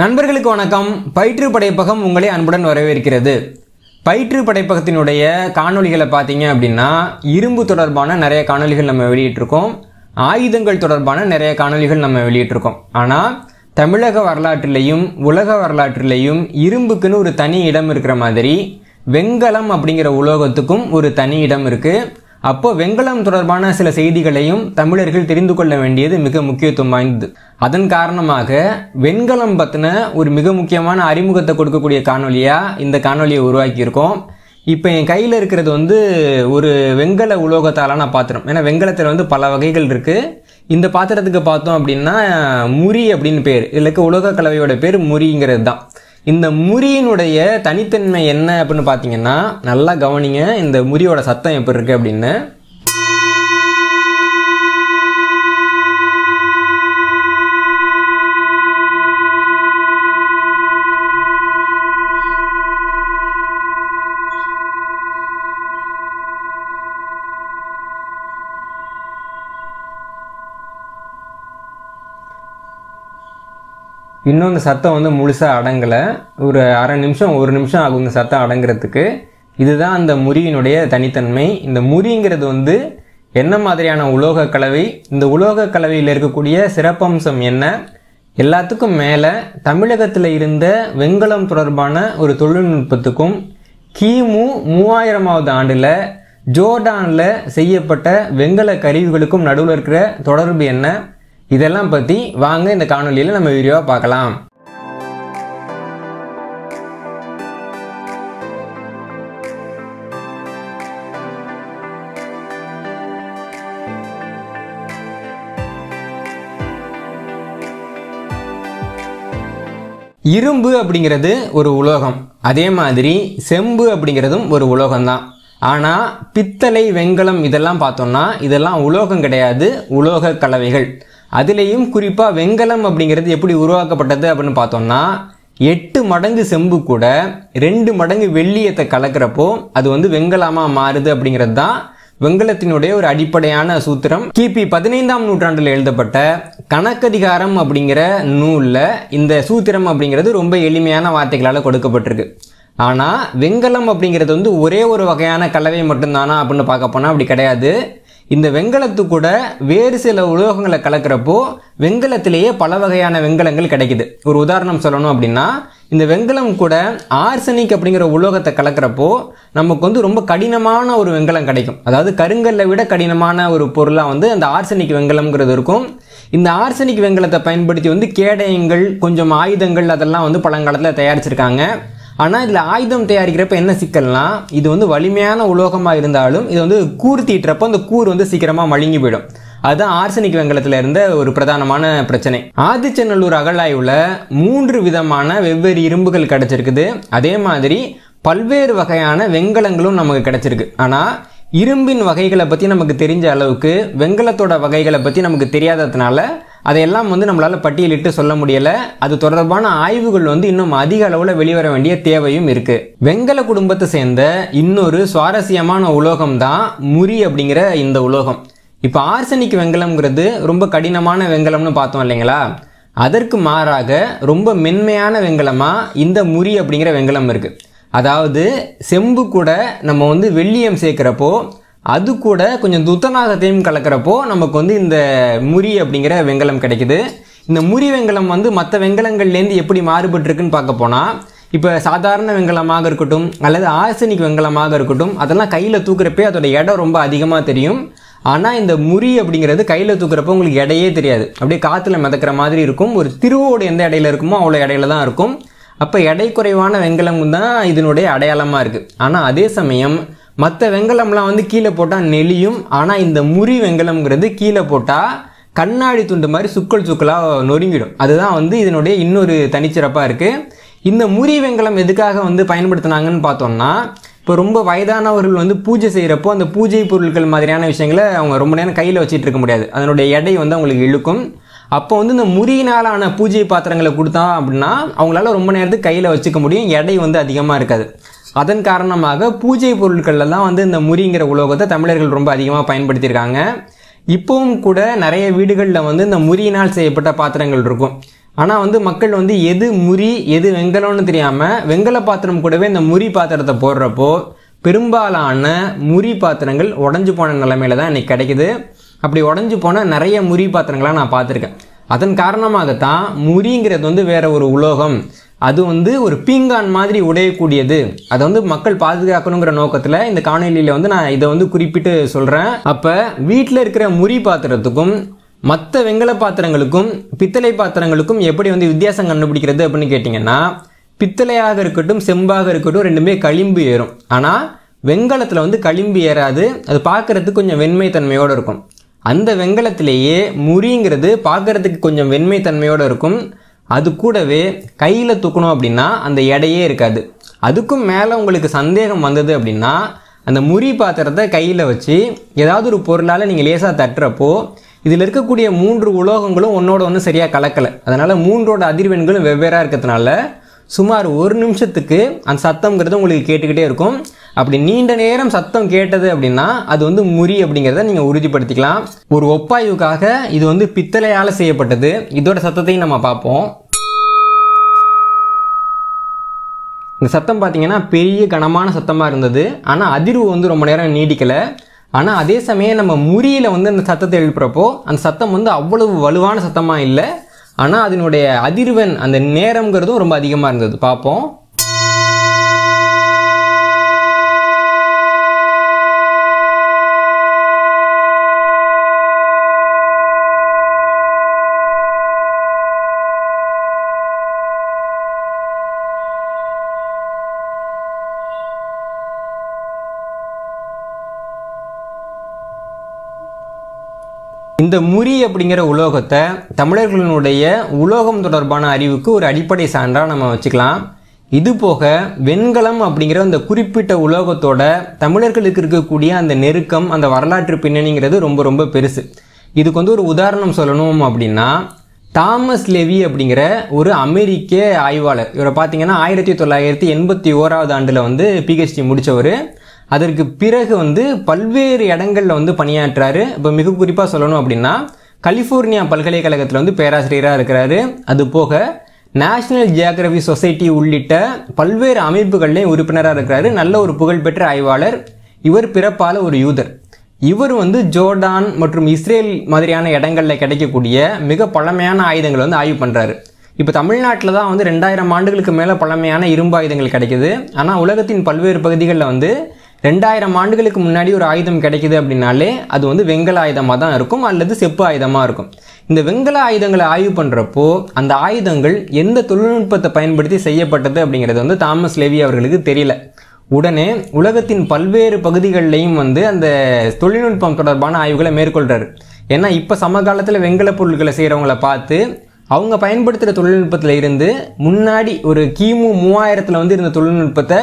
நண்பர்களுக்கு வணக்கம் பயிற்று படைப்பகம் உங்களை அன்புடன் வரவேற்கிறது பயிற்று படைப்பகத்தினுடைய காணொலிகளை பார்த்தீங்க அப்படின்னா இரும்பு தொடர்பான நிறைய காணொலிகள் நம்ம வெளியிட்டிருக்கோம் ஆயுதங்கள் தொடர்பான நிறைய காணொலிகள் நம்ம வெளியிட்டிருக்கோம் ஆனால் தமிழக வரலாற்றிலையும் உலக வரலாற்றிலையும் இரும்புக்குன்னு ஒரு தனி இடம் இருக்கிற மாதிரி வெங்கலம் அப்படிங்கிற உலோகத்துக்கும் ஒரு தனி இடம் இருக்குது அப்போ வெங்கலம் தொடர்பான சில செய்திகளையும் தமிழர்கள் தெரிந்து கொள்ள வேண்டியது மிக முக்கியத்துவம் வாய்ந்தது அதன் காரணமாக வெண்கலம் பற்றின ஒரு மிக முக்கியமான அறிமுகத்தை கொடுக்கக்கூடிய காணொலியாக இந்த காணொலியை உருவாக்கியிருக்கோம் இப்போ என் கையில் இருக்கிறது வந்து ஒரு வெங்கல உலோகத்தாலான பாத்திரம் ஏன்னா வெங்கலத்தில் வந்து பல வகைகள் இருக்குது இந்த பாத்திரத்துக்கு பார்த்தோம் அப்படின்னா முறி அப்படின்னு பேர் இதுலக்கு உலோக கலவையோட பேர் முறிங்கிறது தான் இந்த முறியினுடைய தனித்தன்மை என்ன அப்படின்னு பார்த்தீங்கன்னா நல்லா கவனிங்க இந்த முறியோட சத்தம் எப்படி இருக்குது அப்படின்னு இன்னும் இந்த சத்தம் வந்து முழுசாக அடங்கலை ஒரு அரை நிமிஷம் ஒரு நிமிஷம் ஆகும் இந்த சத்தம் அடங்கிறதுக்கு இதுதான் அந்த முறியினுடைய தனித்தன்மை இந்த முறிங்கிறது வந்து என்ன மாதிரியான உலோக கலவை இந்த உலோக கலவையில் இருக்கக்கூடிய சிறப்பம்சம் என்ன எல்லாத்துக்கும் மேலே தமிழகத்தில் இருந்த வெண்கலம் தொடர்பான ஒரு தொழில்நுட்பத்துக்கும் கிமு மூவாயிரமாவது ஆண்டில் ஜோர்டானில் செய்யப்பட்ட வெங்கல கருவிகளுக்கும் நடுவில் இருக்கிற தொடர்பு என்ன இதெல்லாம் பத்தி வாங்க இந்த காணொலியில நம்ம விரிவா பார்க்கலாம் இரும்பு அப்படிங்கிறது ஒரு உலோகம் அதே மாதிரி செம்பு அப்படிங்கிறதும் ஒரு உலோகம்தான் ஆனால் பித்தளை வெங்கலம் இதெல்லாம் பார்த்தோம்னா இதெல்லாம் உலோகம் கிடையாது உலோக கலவைகள் அதுலேயும் குறிப்பாக வெங்கலம் அப்படிங்கிறது எப்படி உருவாக்கப்பட்டது அப்படின்னு பார்த்தோம்னா எட்டு மடங்கு செம்பு கூட ரெண்டு மடங்கு வெள்ளியத்தை கலக்கிறப்போ அது வந்து வெங்கலமாக மாறுது அப்படிங்கிறது தான் வெங்கலத்தினுடைய ஒரு அடிப்படையான சூத்திரம் கிபி பதினைந்தாம் நூற்றாண்டில் எழுதப்பட்ட கணக்கதிகாரம் அப்படிங்கிற நூலில் இந்த சூத்திரம் அப்படிங்கிறது ரொம்ப எளிமையான வார்த்தைகளால் கொடுக்கப்பட்டிருக்கு ஆனால் வெங்கலம் அப்படிங்கிறது வந்து ஒரே ஒரு வகையான கலவை மட்டும்தானா அப்படின்னு பார்க்க போனால் அப்படி கிடையாது இந்த வெங்கலத்து கூட வேறு சில உலோகங்களை கலக்கிறப்போ வெங்கலத்திலேயே பல வகையான வெங்கலங்கள் கிடைக்குது ஒரு உதாரணம் சொல்லணும் அப்படின்னா இந்த வெங்கலம் கூட ஆர்சனிக் அப்படிங்கிற உலோகத்தை கலக்கிறப்போ நமக்கு வந்து ரொம்ப கடினமான ஒரு வெங்கலம் கிடைக்கும் அதாவது கருங்கல்லை விட கடினமான ஒரு பொருளாக வந்து அந்த ஆர்சனிக் வெங்கலம்ங்கிறது இருக்கும் இந்த ஆர்சனிக் வெங்கலத்தை பயன்படுத்தி வந்து கேடயங்கள் கொஞ்சம் ஆயுதங்கள் அதெல்லாம் வந்து பழங்காலத்தில் தயாரிச்சிருக்காங்க ஆனால் இதில் ஆயுதம் தயாரிக்கிறப்ப என்ன சிக்கல்னா இது வந்து வலிமையான உலோகமாக இருந்தாலும் இது வந்து கூர்த்திட்டுறப்ப அந்த கூர் வந்து சீக்கிரமாக மழுங்கி போயிடும் அதுதான் ஆர்சனிக் வெங்கலத்தில் இருந்த ஒரு பிரதானமான பிரச்சனை ஆதிச்சநல்லூர் அகழாய்வில் மூன்று விதமான வெவ்வேறு இரும்புகள் கிடச்சிருக்குது அதே மாதிரி பல்வேறு வகையான வெங்கலங்களும் நமக்கு கிடச்சிருக்கு ஆனால் இரும்பின் வகைகளை பற்றி நமக்கு தெரிஞ்ச அளவுக்கு வெங்கலத்தோட வகைகளை பற்றி நமக்கு தெரியாததுனால அதையெல்லாம் வந்து நம்மளால் பட்டியலிட்டு சொல்ல முடியலை அது தொடர்பான ஆய்வுகள் வந்து இன்னும் அதிக அளவில் வெளிவர வேண்டிய தேவையும் இருக்குது வெங்கல குடும்பத்தை சேர்ந்த இன்னொரு சுவாரஸ்யமான உலோகம் தான் முறி அப்படிங்கிற இந்த உலோகம் இப்போ ஆர்சனிக் வெங்கலம்ங்கிறது ரொம்ப கடினமான வெங்கலம்னு பார்த்தோம் இல்லைங்களா அதற்கு மாறாக ரொம்ப மென்மையான வெங்கலமாக இந்த முறி அப்படிங்கிற வெங்கலம் இருக்குது அதாவது செம்பு கூட நம்ம வந்து வெள்ளியம் சேர்க்குறப்போ அது கூட கொஞ்சம் துத்தநாகத்தையும் கலக்கிறப்போ நமக்கு வந்து இந்த முறி அப்படிங்கிற வெங்கலம் கிடைக்குது இந்த முறி வெங்கலம் வந்து மற்ற வெங்கலங்கள்லேருந்து எப்படி மாறுபட்டுருக்குன்னு பார்க்க போனால் இப்போ சாதாரண வெங்கலமாக இருக்கட்டும் அல்லது ஆர்சனிக் வெங்கலமாக இருக்கட்டும் அதெல்லாம் கையில் தூக்குறப்பே அதோட இடம் ரொம்ப அதிகமாக தெரியும் ஆனால் இந்த முறி அப்படிங்கிறது கையில் தூக்குறப்போ உங்களுக்கு இடையே தெரியாது அப்படியே காற்றுல மிதக்கிற மாதிரி இருக்கும் ஒரு திருவோடு எந்த இடையில இருக்குமோ அவ்வளோ இடையில தான் இருக்கும் அப்போ எடை குறைவான வெங்கலம் தான் இதனுடைய அடையாளமாக இருக்குது ஆனால் அதே சமயம் மற்ற வெங்கலம்லாம் வந்து கீழே போட்டால் நெளியும் ஆனால் இந்த முறி வெங்கலம்ங்கிறது கீழே போட்டால் கண்ணாடி துண்டு மாதிரி சுக்கல் சுக்கலாக நொறுங்கிடும் அதுதான் வந்து இதனுடைய இன்னொரு தனிச்சிறப்பாக இருக்குது இந்த முறி வெங்கலம் எதுக்காக வந்து பயன்படுத்தினாங்கன்னு பார்த்தோம்னா இப்போ ரொம்ப வயதானவர்கள் வந்து பூஜை செய்கிறப்போ அந்த பூஜை பொருட்கள் மாதிரியான விஷயங்களை அவங்க ரொம்ப நேரம் கையில் வச்சுட்டு இருக்க முடியாது அதனுடைய எடை வந்து அவங்களுக்கு இழுக்கும் அப்போ வந்து இந்த முறியினாலான பூஜை பாத்திரங்களை கொடுத்தா அப்படின்னா அவங்களால ரொம்ப நேரத்துக்கு கையில் வச்சுக்க முடியும் எடை வந்து அதிகமாக இருக்காது அதன் காரணமாக பூஜை பொருட்கள்லாம் வந்து இந்த முறிங்கிற உலோகத்தை தமிழர்கள் ரொம்ப அதிகமாக பயன்படுத்தியிருக்காங்க இப்போவும் கூட நிறைய வீடுகளில் வந்து இந்த முறியினால் செய்யப்பட்ட பாத்திரங்கள் இருக்கும் ஆனால் வந்து மக்கள் வந்து எது முறி எது வெங்கலம்னு தெரியாமல் வெங்கல பாத்திரம் கூடவே இந்த முறி பாத்திரத்தை போடுறப்போ பெரும்பாலான முறி பாத்திரங்கள் உடஞ்சி போன நிலைமையில தான் இன்றைக்கி கிடைக்குது அப்படி உடஞ்சி போன நிறைய முறி பாத்திரங்களாக நான் பார்த்துருக்கேன் அதன் காரணமாகத்தான் முறிங்கிறது வந்து வேற ஒரு உலோகம் அது வந்து ஒரு பீங்கான் மாதிரி உடையக்கூடியது அதை வந்து மக்கள் பாதுகாக்கணுங்கிற நோக்கத்தில் இந்த காணொலியில் வந்து நான் இதை வந்து குறிப்பிட்டு சொல்கிறேன் அப்போ வீட்டில் இருக்கிற முறி பாத்திரத்துக்கும் மற்ற வெங்கல பாத்திரங்களுக்கும் பித்தளை பாத்திரங்களுக்கும் எப்படி வந்து வித்தியாசம் கண்டுபிடிக்கிறது அப்படின்னு கேட்டிங்கன்னா பித்தளையாக இருக்கட்டும் செம்பாக இருக்கட்டும் ரெண்டுமே களிம்பு ஏறும் ஆனால் வெங்கலத்தில் வந்து களிம்பு ஏறாது அது பார்க்குறதுக்கு கொஞ்சம் வெண்மை தன்மையோடு இருக்கும் அந்த வெங்கலத்திலேயே முறிங்கிறது பார்க்குறதுக்கு கொஞ்சம் வெண்மை தன்மையோடு இருக்கும் அது கூடவே கையில் தூக்கணும் அப்படின்னா அந்த எடையே இருக்காது அதுக்கும் மேலே உங்களுக்கு சந்தேகம் வந்தது அப்படின்னா அந்த முறி பாத்திரத்தை கையில் வச்சு ஏதாவது ஒரு பொருளால் நீங்கள் லேசாக தட்டுறப்போ இதில் இருக்கக்கூடிய மூன்று உலோகங்களும் ஒன்றோட ஒன்று சரியாக கலக்கலை அதனால் மூன்றோட அதிர்வெண்களும் வெவ்வேறாக இருக்கிறதுனால சுமார் ஒரு நிமிஷத்துக்கு அந்த சத்தம்ங்கிறது உங்களுக்கு கேட்டுக்கிட்டே இருக்கும் அப்படி நீண்ட நேரம் சத்தம் கேட்டது அப்படின்னா அது வந்து முறி அப்படிங்கிறத நீங்கள் உறுதிப்படுத்திக்கலாம் ஒரு ஒப்பாய்வுக்காக இது வந்து பித்தளையால் செய்யப்பட்டது இதோட சத்தத்தையும் நம்ம பார்ப்போம் இந்த சத்தம் பார்த்தீங்கன்னா பெரிய கனமான சத்தமாக இருந்தது ஆனால் அதிர்வு வந்து ரொம்ப நேரம் நீடிக்கலை ஆனால் அதே சமயம் நம்ம முறியில் வந்து அந்த சத்தத்தை எழுப்புறப்போ அந்த சத்தம் வந்து அவ்வளவு வலுவான சத்தமாக இல்லை ஆனால் அதனுடைய அதிர்வெண் அந்த நேரங்கிறதும் ரொம்ப அதிகமாக இருந்தது பார்ப்போம் இந்த முறி அப்படிங்கிற உலோகத்தை தமிழர்களினுடைய உலோகம் தொடர்பான அறிவுக்கு ஒரு அடிப்படை சான்றாக நம்ம வச்சுக்கலாம் இது போக வெண்கலம் அப்படிங்கிற அந்த குறிப்பிட்ட உலோகத்தோட தமிழர்களுக்கு இருக்கக்கூடிய அந்த நெருக்கம் அந்த வரலாற்று பின்னணிங்கிறது ரொம்ப ரொம்ப பெருசு இதுக்கு வந்து ஒரு உதாரணம் சொல்லணும் அப்படின்னா தாமஸ் லெவி அப்படிங்கிற ஒரு அமெரிக்க ஆய்வாளர் இவரை பார்த்தீங்கன்னா ஆயிரத்தி தொள்ளாயிரத்தி எண்பத்தி ஓராவது ஆண்டில் வந்து பிஹெச்டி முடித்தவர் அதற்கு பிறகு வந்து பல்வேறு இடங்களில் வந்து பணியாற்றாரு இப்போ மிக குறிப்பாக சொல்லணும் அப்படின்னா கலிஃபோர்னியா பல்கலைக்கழகத்தில் வந்து பேராசிரியராக இருக்கிறாரு அது போக நேஷனல் ஜியாகிரபி சொசைட்டி உள்ளிட்ட பல்வேறு அமைப்புகள்லேயும் உறுப்பினராக இருக்கிறாரு நல்ல ஒரு புகழ்பெற்ற ஆய்வாளர் இவர் பிறப்பால் ஒரு யூதர் இவர் வந்து ஜோர்டான் மற்றும் இஸ்ரேல் மாதிரியான இடங்களில் கிடைக்கக்கூடிய மிக பழமையான ஆயுதங்களை வந்து ஆய்வு பண்ணுறாரு இப்போ தமிழ்நாட்டில் தான் வந்து ரெண்டாயிரம் ஆண்டுகளுக்கு மேலே பழமையான இரும்பு ஆயுதங்கள் கிடைக்கிது ஆனால் உலகத்தின் பல்வேறு பகுதிகளில் வந்து ரெண்டாயிரம் ஆண்டுகளுக்கு முன்னாடி ஒரு ஆயுதம் கிடைக்குது அப்படின்னாலே அது வந்து வெங்கல ஆயுதமாக தான் இருக்கும் அல்லது செப்பு ஆயுதமாக இருக்கும் இந்த வெங்கல ஆயுதங்களை ஆய்வு பண்ணுறப்போ அந்த ஆயுதங்கள் எந்த தொழில்நுட்பத்தை பயன்படுத்தி செய்யப்பட்டது அப்படிங்கிறது வந்து தாமஸ் லேவி அவர்களுக்கு தெரியல உடனே உலகத்தின் பல்வேறு பகுதிகளிலையும் வந்து அந்த தொழில்நுட்பம் தொடர்பான ஆய்வுகளை மேற்கொள்கிறாரு ஏன்னா இப்போ சமகாலத்தில் வெங்கல பொருட்களை செய்கிறவங்கள பார்த்து அவங்க பயன்படுத்துகிற தொழில்நுட்பத்தில் இருந்து முன்னாடி ஒரு கிமு மூவாயிரத்தில் வந்து இருந்த தொழில்நுட்பத்தை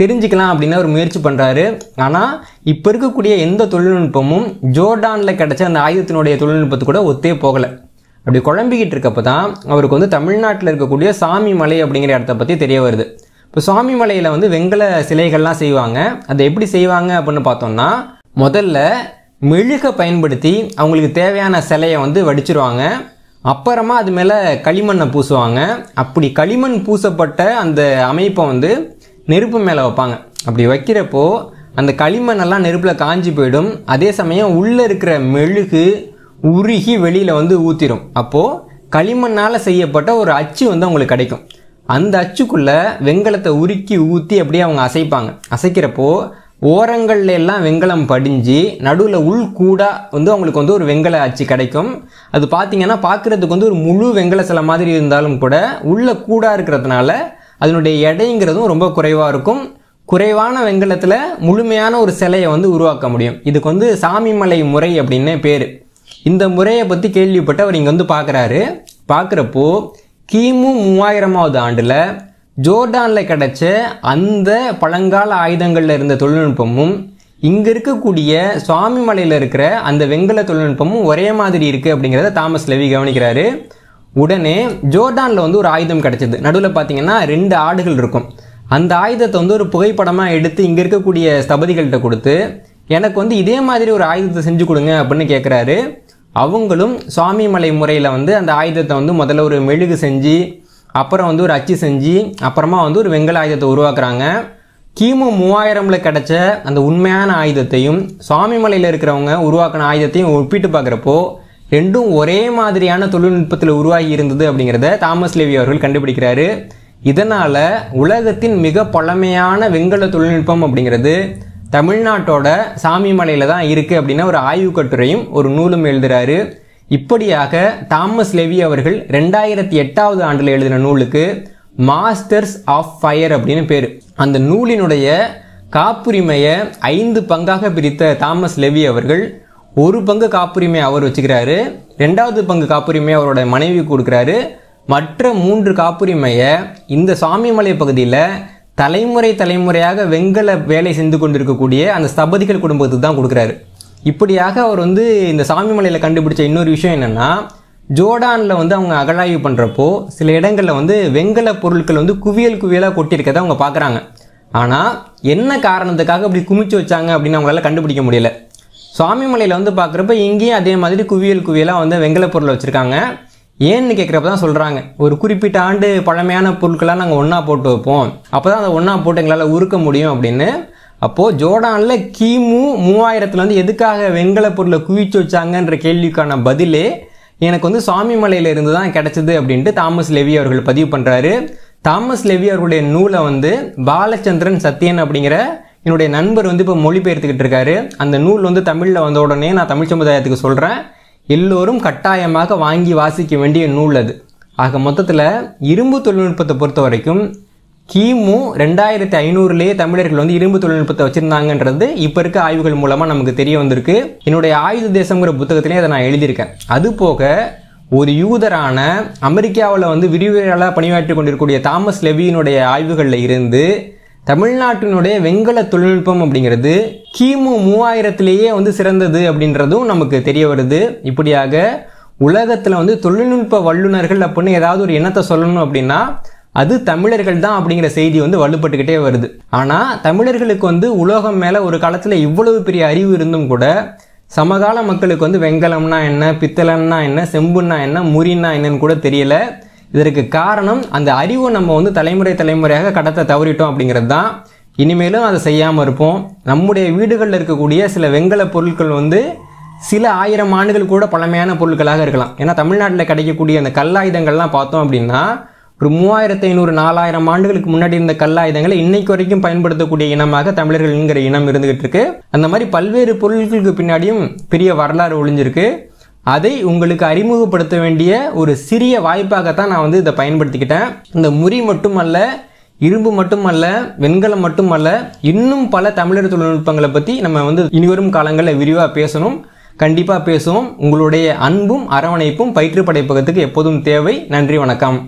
தெரிஞ்சுக்கலாம் அப்படின்னு அவர் முயற்சி பண்ணுறாரு ஆனால் இப்போ இருக்கக்கூடிய எந்த தொழில்நுட்பமும் ஜோர்டானில் கிடச்ச அந்த ஆயுதத்தினுடைய தொழில்நுட்பத்து கூட ஒத்தே போகலை அப்படி குழம்பிக்கிட்டு இருக்கப்போ தான் அவருக்கு வந்து தமிழ்நாட்டில் இருக்கக்கூடிய சாமி மலை அப்படிங்கிற இடத்த பற்றி தெரிய வருது இப்போ சுவாமி மலையில் வந்து வெங்கல சிலைகள்லாம் செய்வாங்க அதை எப்படி செய்வாங்க அப்படின்னு பார்த்தோம்னா முதல்ல மெழுகை பயன்படுத்தி அவங்களுக்கு தேவையான சிலையை வந்து வடிச்சிருவாங்க அப்புறமா அது மேலே களிமண்ணை பூசுவாங்க அப்படி களிமண் பூசப்பட்ட அந்த அமைப்பை வந்து நெருப்பு மேலே வைப்பாங்க அப்படி வைக்கிறப்போ அந்த களிமண்ணெல்லாம் நெருப்பில் காஞ்சி போயிடும் அதே சமயம் உள்ளே இருக்கிற மெழுகு உருகி வெளியில் வந்து ஊற்றிடும் அப்போது களிமண்ணால் செய்யப்பட்ட ஒரு அச்சு வந்து அவங்களுக்கு கிடைக்கும் அந்த அச்சுக்குள்ளே வெங்கலத்தை உருக்கி ஊற்றி அப்படியே அவங்க அசைப்பாங்க அசைக்கிறப்போ ஓரங்கள்ல எல்லாம் வெங்கலம் படிஞ்சு நடுவில் உள் கூட வந்து அவங்களுக்கு வந்து ஒரு வெங்கல அச்சு கிடைக்கும் அது பார்த்தீங்கன்னா பார்க்குறதுக்கு வந்து ஒரு முழு வெங்கல சில மாதிரி இருந்தாலும் கூட உள்ள கூடாக இருக்கிறதுனால அதனுடைய எடைங்கிறதும் ரொம்ப குறைவாக இருக்கும் குறைவான வெங்கலத்தில் முழுமையான ஒரு சிலையை வந்து உருவாக்க முடியும் இதுக்கு வந்து சாமி மலை முறை அப்படின்னே பேர் இந்த முறையை பற்றி கேள்விப்பட்டு அவர் இங்கே வந்து பார்க்குறாரு பார்க்குறப்போ கிமு மூவாயிரமாவது ஆண்டில் ஜோர்டானில் கிடைச்ச அந்த பழங்கால ஆயுதங்களில் இருந்த தொழில்நுட்பமும் இங்கே இருக்கக்கூடிய சுவாமி மலையில் இருக்கிற அந்த வெங்கல தொழில்நுட்பமும் ஒரே மாதிரி இருக்குது அப்படிங்கிறத தாமஸ் லெவி கவனிக்கிறாரு உடனே ஜோர்டானில் வந்து ஒரு ஆயுதம் கிடச்சிது நடுவில் பார்த்தீங்கன்னா ரெண்டு ஆடுகள் இருக்கும் அந்த ஆயுதத்தை வந்து ஒரு புகைப்படமாக எடுத்து இங்கே இருக்கக்கூடிய ஸ்தபதிகள்கிட்ட கொடுத்து எனக்கு வந்து இதே மாதிரி ஒரு ஆயுதத்தை செஞ்சு கொடுங்க அப்படின்னு கேட்குறாரு அவங்களும் சுவாமி மலை முறையில் வந்து அந்த ஆயுதத்தை வந்து முதல்ல ஒரு மெழுகு செஞ்சு அப்புறம் வந்து ஒரு அச்சு செஞ்சு அப்புறமா வந்து ஒரு வெங்கல ஆயுதத்தை உருவாக்குறாங்க கிமு மூவாயிரமில் கிடச்ச அந்த உண்மையான ஆயுதத்தையும் சுவாமி மலையில் இருக்கிறவங்க உருவாக்கின ஆயுதத்தையும் ஒப்பிட்டு பார்க்குறப்போ ரெண்டும் ஒரே மாதிரியான தொழில்நுட்பத்தில் உருவாகி இருந்தது அப்படிங்கிறத தாமஸ் லேவி அவர்கள் கண்டுபிடிக்கிறாரு இதனால் உலகத்தின் மிக பழமையான வெங்கல தொழில்நுட்பம் அப்படிங்கிறது தமிழ்நாட்டோட சாமி மலையில் தான் இருக்குது அப்படின்னா ஒரு ஆய்வு கட்டுரையும் ஒரு நூலும் எழுதுகிறாரு இப்படியாக தாமஸ் லெவி அவர்கள் ரெண்டாயிரத்தி எட்டாவது ஆண்டில் எழுதின நூலுக்கு மாஸ்டர்ஸ் ஆஃப் ஃபயர் அப்படின்னு பேர் அந்த நூலினுடைய காப்புரிமையை ஐந்து பங்காக பிரித்த தாமஸ் லெவி அவர்கள் ஒரு பங்கு காப்புரிமை அவர் வச்சுக்கிறாரு ரெண்டாவது பங்கு காப்புரிமை அவரோட மனைவி கொடுக்குறாரு மற்ற மூன்று காப்புரிமையை இந்த சாமிமலை பகுதியில் தலைமுறை தலைமுறையாக வெங்கல வேலை செஞ்சு கொண்டிருக்கக்கூடிய அந்த ஸ்தபதிகள் குடும்பத்துக்கு தான் கொடுக்குறாரு இப்படியாக அவர் வந்து இந்த சாமிமலையில் கண்டுபிடிச்ச இன்னொரு விஷயம் என்னென்னா ஜோர்டானில் வந்து அவங்க அகழாய்வு பண்ணுறப்போ சில இடங்களில் வந்து வெங்கல பொருட்கள் வந்து குவியல் குவியலாக கொட்டியிருக்கதை அவங்க பார்க்குறாங்க ஆனால் என்ன காரணத்துக்காக அப்படி குமிச்சு வச்சாங்க அப்படின்னு அவங்களால கண்டுபிடிக்க முடியலை சுவாமிமலையில் வந்து பார்க்குறப்ப இங்கேயும் அதே மாதிரி குவியல் குவியலாக வந்து வெங்கல பொருளை வச்சுருக்காங்க ஏன்னு கேட்குறப்ப தான் சொல்கிறாங்க ஒரு குறிப்பிட்ட ஆண்டு பழமையான பொருட்களாக நாங்கள் ஒன்றா போட்டு வைப்போம் அப்போ தான் அதை ஒன்றா போட்டு எங்களால் உருக்க முடியும் அப்படின்னு அப்போது ஜோர்டானில் கிமு மூவாயிரத்தில் வந்து எதுக்காக வெங்கல பொருளை குவிச்சு வச்சாங்கன்ற கேள்விக்கான பதிலே எனக்கு வந்து சுவாமிமலையில் இருந்து தான் கிடச்சிது அப்படின்ட்டு தாமஸ் லெவி அவர்கள் பதிவு பண்ணுறாரு தாமஸ் லெவி அவர்களுடைய நூலை வந்து பாலச்சந்திரன் சத்யன் அப்படிங்கிற என்னுடைய நண்பர் வந்து இப்போ மொழிபெயர்த்துக்கிட்டு இருக்காரு அந்த நூல் வந்து தமிழில் வந்த உடனே நான் தமிழ் சமுதாயத்துக்கு சொல்கிறேன் எல்லோரும் கட்டாயமாக வாங்கி வாசிக்க வேண்டிய நூல் அது ஆக மொத்தத்தில் இரும்பு தொழில்நுட்பத்தை பொறுத்த வரைக்கும் கிமு ரெண்டாயிரத்தி ஐநூறுலேயே தமிழர்கள் வந்து இரும்பு தொழில்நுட்பத்தை வச்சுருந்தாங்கன்றது இப்போ இருக்க ஆய்வுகள் மூலமாக நமக்கு தெரிய வந்திருக்கு என்னுடைய ஆயுத தேசங்கிற புத்தகத்திலே அதை நான் எழுதியிருக்கேன் அது போக ஒரு யூதரான அமெரிக்காவில் வந்து விரிவுரையாளர் பணியாற்றி கொண்டிருக்கக்கூடிய தாமஸ் லெவியினுடைய ஆய்வுகளில் இருந்து தமிழ்நாட்டினுடைய வெண்கல தொழில்நுட்பம் அப்படிங்கிறது கிமு மூவாயிரத்திலேயே வந்து சிறந்தது அப்படின்றதும் நமக்கு தெரிய வருது இப்படியாக உலகத்தில் வந்து தொழில்நுட்ப வல்லுநர்கள் அப்படின்னு ஏதாவது ஒரு எண்ணத்தை சொல்லணும் அப்படின்னா அது தமிழர்கள் தான் அப்படிங்கிற செய்தி வந்து வலுப்பட்டுக்கிட்டே வருது ஆனால் தமிழர்களுக்கு வந்து உலோகம் மேலே ஒரு காலத்தில் இவ்வளவு பெரிய அறிவு இருந்தும் கூட சமகால மக்களுக்கு வந்து வெங்கலம்னா என்ன பித்தளம்னா என்ன செம்புன்னா என்ன முறின்னா என்னன்னு கூட தெரியல இதற்கு காரணம் அந்த அறிவை நம்ம வந்து தலைமுறை தலைமுறையாக கடத்த தவறிட்டோம் அப்படிங்கிறது தான் இனிமேலும் அதை செய்யாமல் இருப்போம் நம்முடைய வீடுகளில் இருக்கக்கூடிய சில வெங்கல பொருட்கள் வந்து சில ஆயிரம் ஆண்டுகள் கூட பழமையான பொருட்களாக இருக்கலாம் ஏன்னா தமிழ்நாட்டில் கிடைக்கக்கூடிய அந்த கல்லாயுதங்கள்லாம் பார்த்தோம் அப்படின்னா ஒரு மூவாயிரத்து ஐநூறு நாலாயிரம் ஆண்டுகளுக்கு முன்னாடி இருந்த கல்லாயுதங்களை இன்னைக்கு வரைக்கும் பயன்படுத்தக்கூடிய இனமாக தமிழர்கள்ங்கிற இனம் இருந்துகிட்டு இருக்கு அந்த மாதிரி பல்வேறு பொருட்களுக்கு பின்னாடியும் பெரிய வரலாறு ஒழிஞ்சிருக்கு அதை உங்களுக்கு அறிமுகப்படுத்த வேண்டிய ஒரு சிறிய வாய்ப்பாகத்தான் நான் வந்து இதை பயன்படுத்திக்கிட்டேன் இந்த முறி மட்டுமல்ல இரும்பு மட்டுமல்ல வெண்கலம் மட்டுமல்ல இன்னும் பல தமிழர் தொழில்நுட்பங்களை பற்றி நம்ம வந்து இனிவரும் காலங்களில் விரிவாக பேசணும் கண்டிப்பாக பேசுவோம் உங்களுடைய அன்பும் அரவணைப்பும் பயிற்று படைப்பகத்துக்கு எப்போதும் தேவை நன்றி வணக்கம்